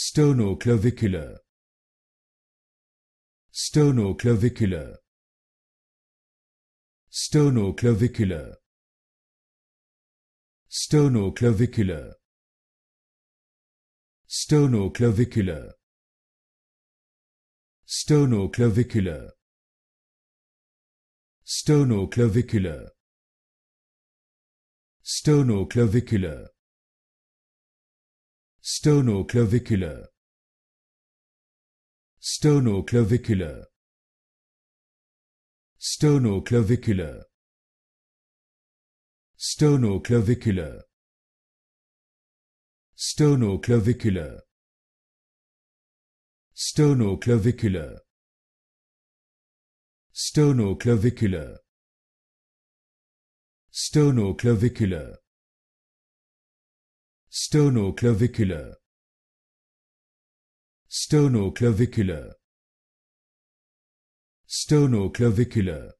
sternoclavicular sternoclavicular sternoclavicular sternoclavicular sternoclavicular sternoclavicular sternoclavicular sternoclavicular sternoclavicular sternoclavicular sternoclavicular sternoclavicular sternoclavicular sternoclavicular sternoclavicular sternoclavicular Sterno-clavicular. sternoclavicular clavicular